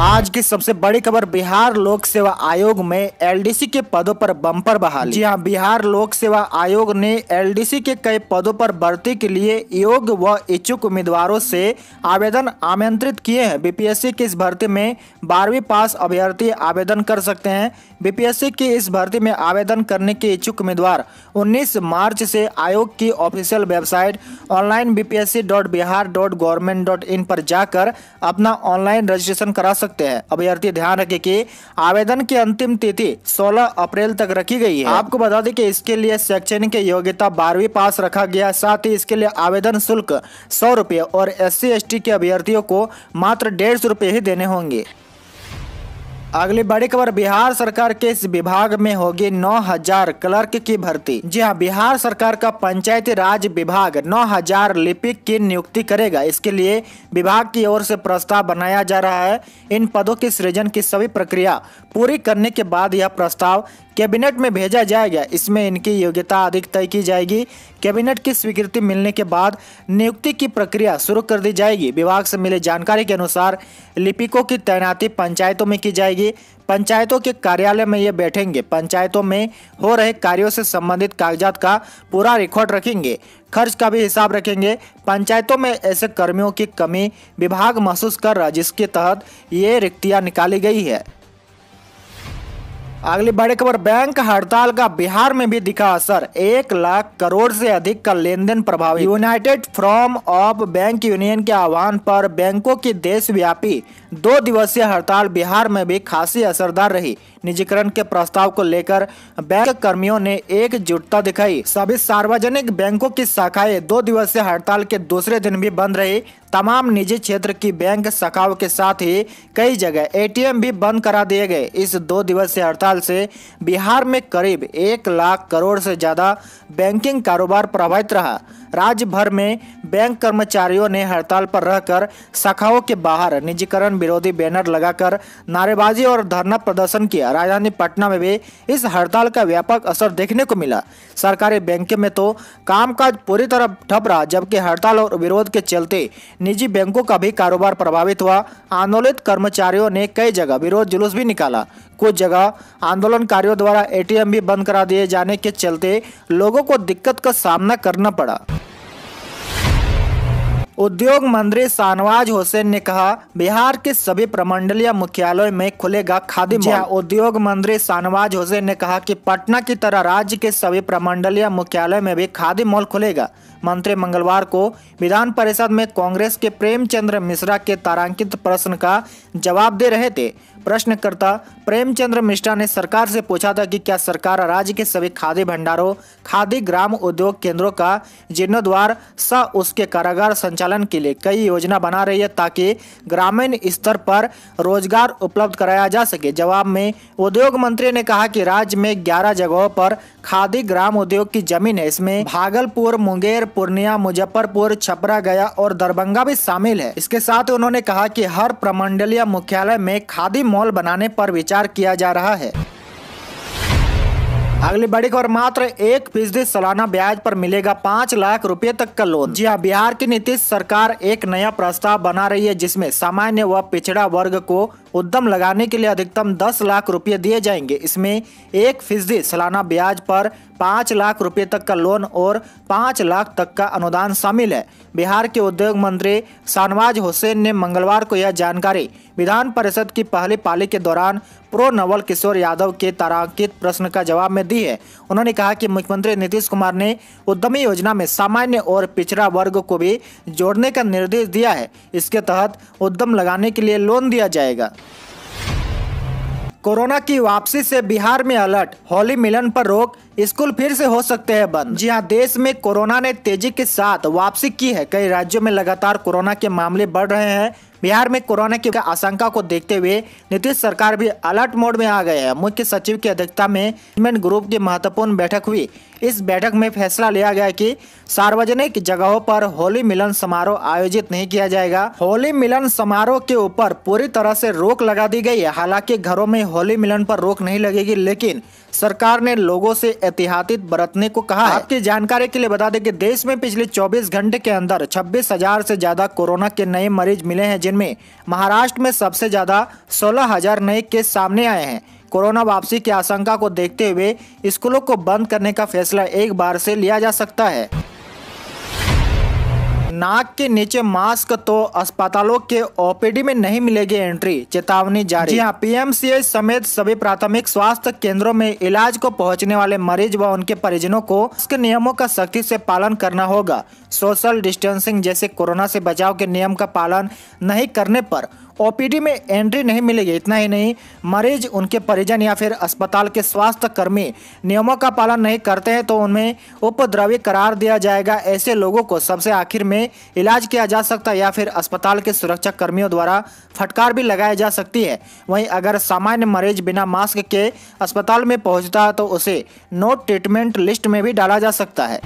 आज की सबसे बड़ी खबर बिहार लोक सेवा आयोग में एलडीसी के पदों पर बम्पर बहाली जी हाँ बिहार लोक सेवा आयोग ने एलडीसी के कई पदों पर भर्ती के लिए योग व इच्छुक उम्मीदवारों से आवेदन आमंत्रित किए हैं बीपीएससी की इस भर्ती में बारहवीं पास अभ्यर्थी आवेदन कर सकते हैं बीपीएससी की इस भर्ती में आवेदन करने के इच्छुक उम्मीदवार उन्नीस मार्च से आयोग की official website online BPSC dot Bihar dot government dot in पर जाकर अपना ऑनलाइन रजिस्ट्रेशन करा सकते हैं अभ्यर्थी तो ध्यान रखे की आवेदन की अंतिम तिथि सोलह अप्रैल तक रखी गई है आपको बता दें कि इसके लिए शैक्षणिक योग्यता बारहवीं पास रखा गया साथ ही इसके लिए आवेदन शुल्क सौ रूपए और एस सी के अभ्यर्थियों को मात्र डेढ़ सौ रूपए ही देने होंगे अगली बड़ी खबर बिहार सरकार के इस विभाग में होगी 9000 क्लर्क की भर्ती जी हाँ बिहार सरकार का पंचायती राज विभाग 9000 लिपिक की नियुक्ति करेगा इसके लिए विभाग की ओर से प्रस्ताव बनाया जा रहा है इन पदों के सृजन की सभी प्रक्रिया पूरी करने के बाद यह प्रस्ताव कैबिनेट में भेजा जाएगा इसमें इनकी योग्यता अधिक तय की जाएगी कैबिनेट की स्वीकृति मिलने के बाद नियुक्ति की प्रक्रिया शुरू कर दी जाएगी विभाग से मिली जानकारी के अनुसार लिपिकों की तैनाती पंचायतों में की जाएगी जाएगी पंचायतों के कार्यालय में ये बैठेंगे पंचायतों में हो रहे कार्यों से संबंधित कागजात का पूरा रिकॉर्ड रखेंगे खर्च का भी हिसाब रखेंगे पंचायतों में ऐसे कर्मियों की कमी विभाग महसूस कर रहा जिसके तहत ये रिक्तियां निकाली गई है अगली बड़ी खबर बैंक हड़ताल का बिहार में भी दिखा असर एक लाख करोड़ से अधिक का लेन देन प्रभावित united forum of bank union के आह्वान पर बैंकों की देशव्यापी दो दिवसीय हड़ताल बिहार में भी खासी असरदार रही निजीकरण के प्रस्ताव को लेकर बैंक कर्मियों ने एकजुटता दिखाई सभी सार्वजनिक बैंकों की शाखाएं दो दिवसीय हड़ताल के दूसरे दिन भी बंद रही तमाम निजी क्षेत्र की बैंक शाखाओं के साथ ही कई जगह एटीएम भी बंद करा दिए गए इस दो दिवसीय हड़ताल से बिहार में करीब एक लाख करोड़ से ज्यादा बैंकिंग कारोबार प्रभावित रहा राज्य भर में बैंक कर्मचारियों ने हड़ताल पर रहकर शाखाओं के बाहर निजीकरण विरोधी बैनर लगाकर नारेबाजी और धरना प्रदर्शन किया राजधानी पटना में भी इस हड़ताल का व्यापक असर देखने को मिला सरकारी बैंकों में तो कामकाज पूरी तरह ठप रहा जबकि हड़ताल और विरोध के चलते निजी बैंकों का भी कारोबार प्रभावित हुआ आंदोलित कर्मचारियों ने कई जगह विरोध जुलूस भी निकाला कुछ जगह आंदोलनकारियों द्वारा एटीएम भी बंद करा दिए जाने के चलते लोगों को दिक्कत का सामना करना पड़ा उद्योग मंत्री शाहनवाज हुसैन ने कहा बिहार के सभी प्रमंडलीय मुख्यालय में खुलेगा खादी हाँ। मॉल उद्योग मंत्री शाहनवाज हुसैन ने कहा कि पटना की तरह राज्य के सभी प्रमंडलीय मुख्यालय में भी खादी मॉल खुलेगा मंत्री मंगलवार को विधान परिषद में कांग्रेस के प्रेमचंद्र मिश्रा के तारांकित प्रश्न का जवाब दे रहे थे प्रश्नकर्ता प्रेमचंद्र मिश्रा ने सरकार से पूछा था कि क्या सरकार राज्य के सभी खादी भंडारों खादी ग्राम उद्योग केंद्रों का जीर्णोद्वार स उसके कारागार संचालन के लिए कई योजना बना रही है ताकि ग्रामीण स्तर पर रोजगार उपलब्ध कराया जा सके जवाब में उद्योग मंत्री ने कहा कि राज्य में ग्यारह जगहों पर खादी ग्राम उद्योग की जमीन है इसमें भागलपुर मुंगेर पूर्णिया मुजफ्फरपुर छपरा गया और दरभंगा भी शामिल है इसके साथ उन्होंने कहा की हर प्रमंडलीय मुख्यालय में खादी मॉल बनाने पर विचार किया जा रहा है अगली बड़ी खबर मात्र एक फीसदी सालाना ब्याज पर मिलेगा पाँच लाख रुपए तक का लोन जी हाँ बिहार की नीतीश सरकार एक नया प्रस्ताव बना रही है जिसमें सामान्य व पिछड़ा वर्ग को उद्यम लगाने के लिए अधिकतम 10 लाख रुपये दिए जाएंगे इसमें एक फीसदी सालाना ब्याज पर 5 लाख रुपये तक का लोन और 5 लाख तक का अनुदान शामिल है बिहार के उद्योग मंत्री शाहनवाज हुसैन ने मंगलवार को यह जानकारी विधान परिषद की पहली पाली के दौरान प्रो नवल किशोर यादव के तारांकित प्रश्न का जवाब में दी है उन्होंने कहा कि मुख्यमंत्री नीतीश कुमार ने उद्यमी योजना में सामान्य और पिछड़ा वर्ग को भी जोड़ने का निर्देश दिया है इसके तहत उद्यम लगाने के लिए लोन दिया जाएगा कोरोना की वापसी से बिहार में अलर्ट होली मिलन पर रोक स्कूल फिर से हो सकते हैं बंद जी हाँ देश में कोरोना ने तेजी के साथ वापसी की है कई राज्यों में लगातार कोरोना के मामले बढ़ रहे हैं बिहार में कोरोना की आशंका को देखते हुए नीतीश सरकार भी अलर्ट मोड में आ गए हैं मुख्य सचिव की अध्यक्षता में ग्रुप की महत्वपूर्ण बैठक हुई इस बैठक में फैसला लिया गया कि सार्वजनिक जगहों पर होली मिलन समारोह आयोजित नहीं किया जाएगा होली मिलन समारोह के ऊपर पूरी तरह से रोक लगा दी गई है हालांकि घरों में होली मिलन पर रोक नहीं लगेगी लेकिन सरकार ने लोगों से एहतियात बरतने को कहा है आपकी जानकारी के लिए बता दें कि देश में पिछले 24 घंटे के अंदर 26,000 से ज्यादा कोरोना के नए मरीज मिले हैं जिनमें महाराष्ट्र में सबसे ज्यादा 16,000 नए केस सामने आए हैं कोरोना वापसी की आशंका को देखते हुए स्कूलों को बंद करने का फैसला एक बार से लिया जा सकता है नाक के नीचे मास्क तो अस्पतालों के ओपीडी में नहीं मिलेगी एंट्री चेतावनी जारी यहाँ हाँ पीएमसीएच समेत सभी प्राथमिक स्वास्थ्य केंद्रों में इलाज को पहुंचने वाले मरीज व उनके परिजनों को इसके नियमों का सख्ती से पालन करना होगा सोशल डिस्टेंसिंग जैसे कोरोना से बचाव के नियम का पालन नहीं करने पर ओपीडी में एंट्री नहीं मिलेगी इतना ही नहीं मरीज उनके परिजन या फिर अस्पताल के स्वास्थ्य कर्मी नियमों का पालन नहीं करते हैं तो उनमें उपद्रवी करार दिया जाएगा ऐसे लोगों को सबसे आखिर में इलाज किया जा सकता है या फिर अस्पताल के सुरक्षा कर्मियों द्वारा फटकार भी लगाई जा सकती है वहीं अगर सामान्य मरीज बिना मास्क के अस्पताल में पहुँचता है तो उसे नो ट्रीटमेंट लिस्ट में भी डाला जा सकता है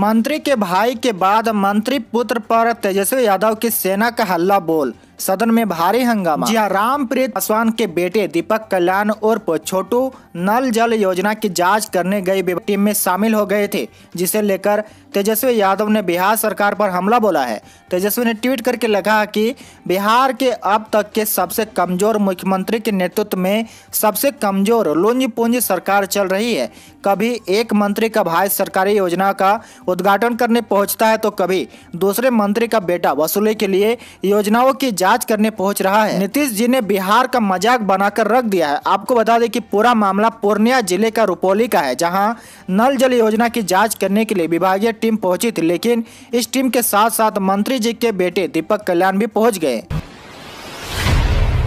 मंत्री के भाई के बाद मंत्री पुत्र पर तेजस्वी यादव की सेना का हल्ला बोल सदन में भारी हंगामा जी हाँ, राम प्रीत पासवान के बेटे दीपक कल्याण और छोटू नल जल योजना की जांच करने गई टीम में शामिल हो गए थे जिसे लेकर तेजस्वी यादव ने बिहार सरकार पर हमला बोला है तेजस्वी ने ट्वीट करके लिखा कि बिहार के अब तक के सबसे कमजोर मुख्यमंत्री के नेतृत्व में सबसे कमजोर लुंज पूंज सरकार चल रही है कभी एक मंत्री का भाई सरकारी योजना का उद्घाटन करने पहुंचता है तो कभी दूसरे मंत्री का बेटा वसूली के लिए योजनाओं की जांच इलाज करने पहुंच रहा है नीतीश जी ने बिहार का मजाक बनाकर रख दिया है आपको बता दें कि पूरा मामला पूर्णिया जिले का रुपौली का है जहां नल जल योजना की जांच करने के लिए विभागीय टीम पहुंची थी लेकिन इस टीम के साथ साथ मंत्री जी के बेटे दीपक कल्याण भी पहुंच गए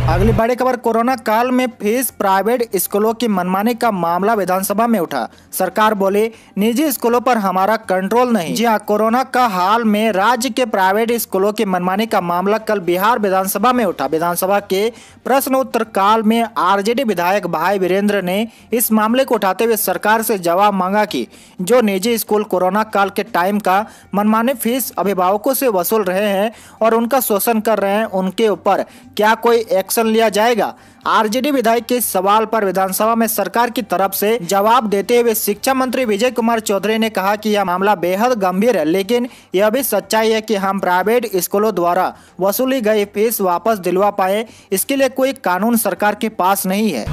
अगली बड़ी खबर कोरोना काल में फीस प्राइवेट स्कूलों की मनमानी का मामला विधानसभा में उठा सरकार बोले निजी स्कूलों पर हमारा कंट्रोल नहीं जी हाँ कोरोना का हाल में राज्य के प्राइवेट स्कूलों की मनमानी का मामला कल बिहार विधानसभा में उठा विधानसभा के प्रश्न उत्तर काल में आरजेडी विधायक भाई वीरेंद्र ने इस मामले को उठाते हुए सरकार से जवाब मांगा की जो निजी स्कूल कोरोना काल के टाइम का मनमानी फीस अभिभावकों से वसूल रहे हैं और उनका शोषण कर रहे हैं उनके ऊपर क्या कोई एक्स एक्शन लिया जाएगा आरजेडी विधायक के सवाल पर विधानसभा में सरकार की तरफ से जवाब देते हुए शिक्षा मंत्री विजय कुमार चौधरी ने कहा कि यह मामला बेहद गंभीर है लेकिन यह भी सच्चाई है कि हम प्राइवेट स्कूलों द्वारा वसूली गई फीस वापस दिलवा पाए इसके लिए कोई कानून सरकार के पास नहीं है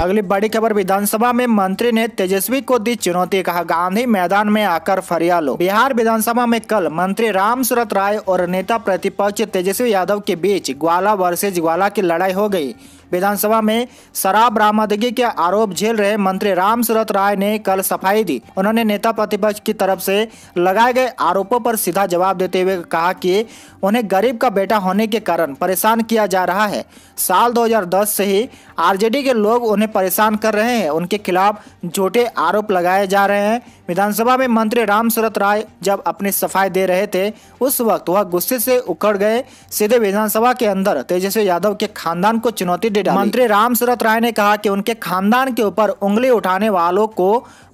अगली बड़ी खबर विधानसभा में मंत्री ने तेजस्वी को दी चुनौती कहा गांधी मैदान में आकर फरिया लो बिहार विधानसभा में कल मंत्री राम सूरत राय और नेता प्रतिपक्ष तेजस्वी यादव के बीच ग्वाला वर्सेज ग्वाला की लड़ाई हो गयी विधानसभा में शराब बरामदगी के आरोप झेल रहे मंत्री राम राय ने कल सफाई दी उन्होंने नेता प्रतिपक्ष की तरफ से लगाए गए आरोपों पर सीधा जवाब देते हुए कहा कि उन्हें गरीब का बेटा होने के कारण परेशान किया जा रहा है साल 2010 से ही आरजेडी के लोग उन्हें परेशान कर रहे हैं उनके खिलाफ झूठे आरोप लगाए जा रहे हैं विधानसभा में मंत्री राम राय जब अपनी सफाई दे रहे थे उस वक्त वह गुस्से से उखड़ गए सीधे विधानसभा के अंदर तेजस्वी यादव के खानदान को चुनौती मंत्री डाली मंत्री राम सूरत राय ने कहा कि उनके खानदान के ऊपर उंगली उठाने वालों को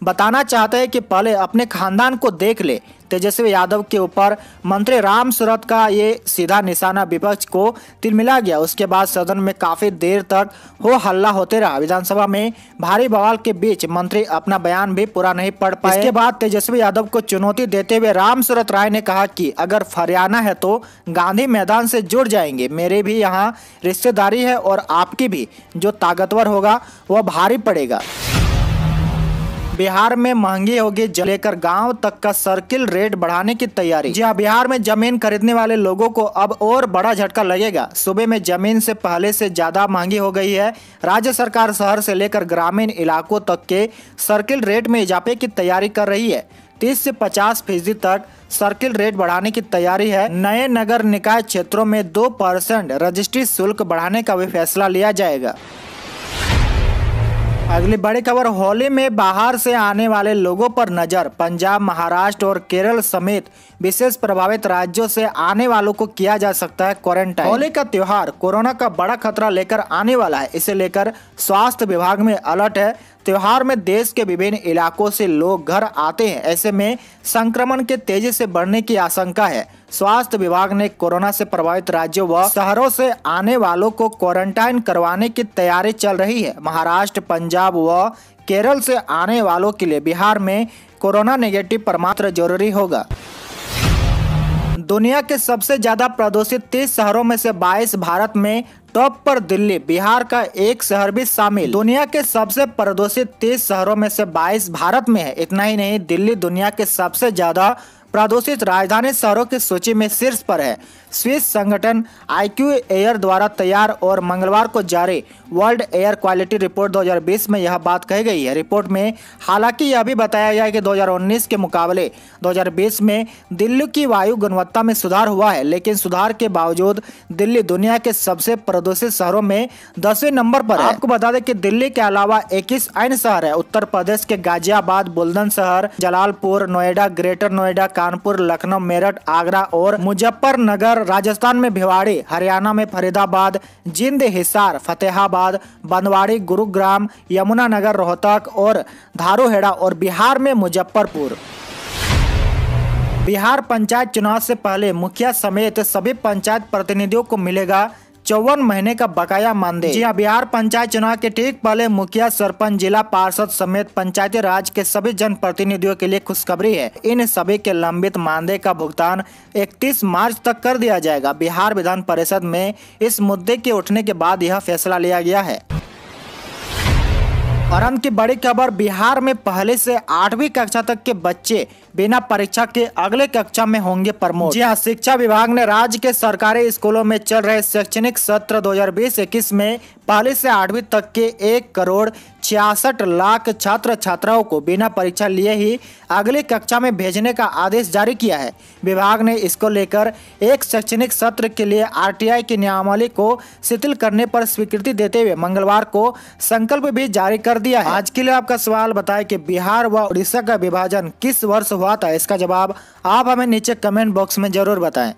बताना चाहते हैं कि पहले अपने खानदान को देख ले तेजस्वी यादव के ऊपर मंत्री राम सूरत का ये सीधा निशाना विपक्ष को तिलमिला गया उसके बाद सदन में काफ़ी देर तक हो हल्ला होते रहा विधानसभा में भारी बवाल के बीच मंत्री अपना बयान भी पूरा नहीं पढ़ पाए इसके बाद तेजस्वी यादव को चुनौती देते हुए राम सूरत राय ने कहा कि अगर फरियाना है तो गांधी मैदान से जुड़ जाएंगे मेरे भी यहाँ रिश्तेदारी है और आपकी भी जो ताकतवर होगा वह भारी पड़ेगा बिहार में महंगी होगी लेकर गांव तक का सर्किल रेट बढ़ाने की तैयारी जी हाँ, बिहार में जमीन खरीदने वाले लोगों को अब और बड़ा झटका लगेगा सुबह में जमीन से पहले से ज्यादा महंगी हो गई है राज्य सरकार शहर से लेकर ग्रामीण इलाकों तक के सर्किल रेट में इजाफे की तैयारी कर रही है तीस से पचास फीसदी तक सर्किल रेट बढ़ाने की तैयारी है नए नगर निकाय क्षेत्रों में दो परसेंट रजिस्ट्री शुल्क बढ़ाने का भी फैसला लिया जाएगा अगली बड़ी खबर होली में बाहर से आने वाले लोगों पर नजर पंजाब महाराष्ट्र और केरल समेत विशेष प्रभावित राज्यों से आने वालों को किया जा सकता है क्वारंटाइन होली का त्योहार कोरोना का बड़ा खतरा लेकर आने वाला है इसे लेकर स्वास्थ्य विभाग में अलर्ट है त्यौहार में देश के विभिन्न इलाकों से लोग घर आते हैं ऐसे में संक्रमण के तेजी से बढ़ने की आशंका है स्वास्थ्य विभाग ने कोरोना से प्रभावित राज्यों व शहरों से आने वालों को क्वारंटाइन करवाने की तैयारी चल रही है महाराष्ट्र पंजाब व केरल से आने वालों के लिए बिहार में कोरोना नेगेटिव प्रमात्र जरूरी होगा दुनिया के सबसे ज़्यादा प्रदूषित तीस शहरों में से 22 भारत में टॉप पर दिल्ली बिहार का एक शहर भी शामिल दुनिया के सबसे प्रदूषित तीस शहरों में से 22 भारत में है इतना ही नहीं दिल्ली दुनिया के सबसे ज़्यादा प्रदूषित राजधानी शहरों की सूची में शीर्ष पर है स्विस संगठन आईक्यू एयर द्वारा तैयार और मंगलवार को जारी वर्ल्ड एयर क्वालिटी रिपोर्ट 2020 में यह बात कही गई है रिपोर्ट में हालांकि यह भी बताया गया कि 2019 के मुकाबले 2020 में दिल्ली की वायु गुणवत्ता में सुधार हुआ है लेकिन सुधार के बावजूद दिल्ली दुनिया के सबसे प्रदूषित शहरों में दसवें नंबर पर है आपको बता दें कि दिल्ली के अलावा इक्कीस अन्य शहर है उत्तर प्रदेश के गाजियाबाद बुलंद शहर जलालपुर नोएडा ग्रेटर नोएडा कानपुर लखनऊ मेरठ आगरा और मुजफ्फरनगर पर राजस्थान में भिवाड़ी हरियाणा में फरीदाबाद जिंद हिसार फतेहाबाद बनवाड़ी गुरुग्राम यमुनानगर रोहतक और धारोहेड़ा और बिहार में मुजफ्फरपुर बिहार पंचायत चुनाव से पहले मुखिया समेत सभी पंचायत प्रतिनिधियों को मिलेगा चौवन महीने का बकाया मानदेय जी हाँ, बिहार पंचायत चुनाव के ठीक पहले मुखिया सरपंच जिला पार्षद समेत पंचायती राज के सभी जनप्रतिनिधियों के लिए खुशखबरी है इन सभी के लंबित मानदेय का भुगतान 31 मार्च तक कर दिया जाएगा बिहार विधान परिषद में इस मुद्दे के उठने के बाद यह फैसला लिया गया है और अंत की बड़ी खबर बिहार में पहले से आठवीं कक्षा तक के बच्चे बिना परीक्षा के अगले कक्षा में होंगे प्रमोट जी हाँ शिक्षा विभाग ने राज्य के सरकारी स्कूलों में चल रहे शैक्षणिक सत्र 2020-21 में पहली से आठवीं तक के एक करोड़ छियासठ लाख छात्र छात्राओं को बिना परीक्षा लिए ही अगली कक्षा में भेजने का आदेश जारी किया है विभाग ने इसको लेकर एक शैक्षणिक सत्र के लिए आरटीआई की नियमावली को शिथिल करने पर स्वीकृति देते हुए मंगलवार को संकल्प भी जारी कर दिया है आज के लिए आपका सवाल बताए की बिहार व उड़ीसा का विभाजन किस वर्ष हुआ हुआ था इसका जवाब आप हमें नीचे कमेंट बॉक्स में ज़रूर बताएं